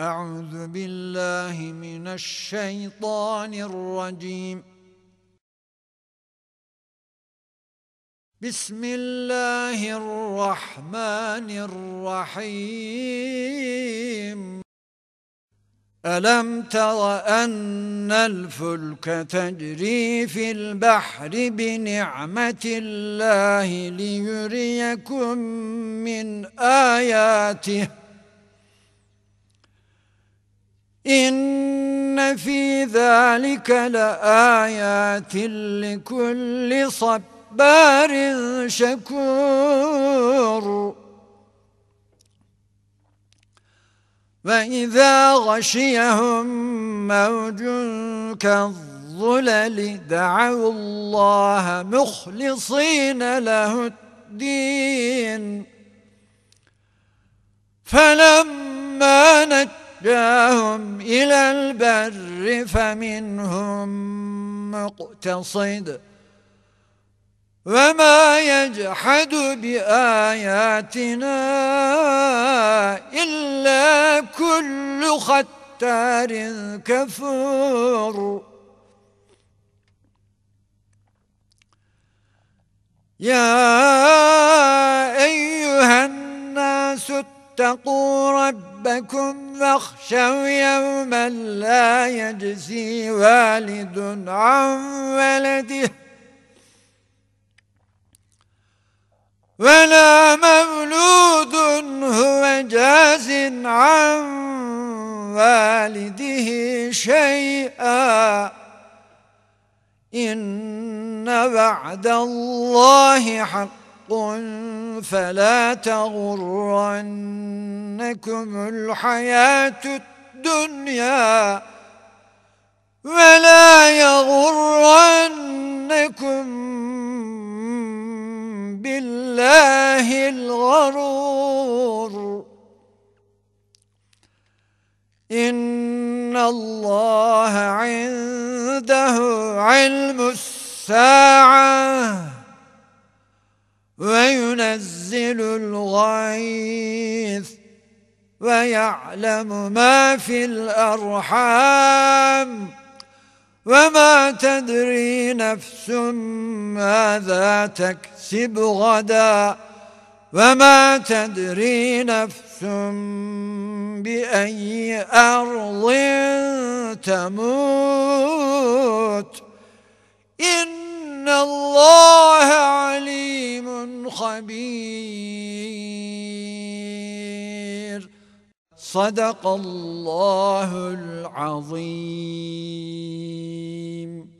أعوذ بالله من الشيطان الرجيم بسم الله الرحمن الرحيم ألم تر أن الفلك تجري في البحر بنعمة الله ليريكم من آياته إن في ذلك لآيات لكل صبار شكور وإذا غشيهم موج كالظلل دعوا الله مخلصين له الدين فأخذناهم إلى البر فمنهم مقتصد وما يجحد بآياتنا إلا كل ختار كفور يا أيها الناس اتقوا ربكم واخشوا يوما لا يجزي والد عن ولده ولا مولود هو جاز عن والده شيئا إن وعد الله حق حق فلا تغرنكم الحياة الدنيا ولا يغرنكم بالله الغرور إن الله عنده علم الساعة وينزل الغيث ويعلم ما في الأرحام وما تدري نفس ماذا تكسب غدا وما تدري نفس بأي أرض تموت إن إِنَّ اللَّهَ عَلِيمٌ خَبِيرٌ صدق الله العظيم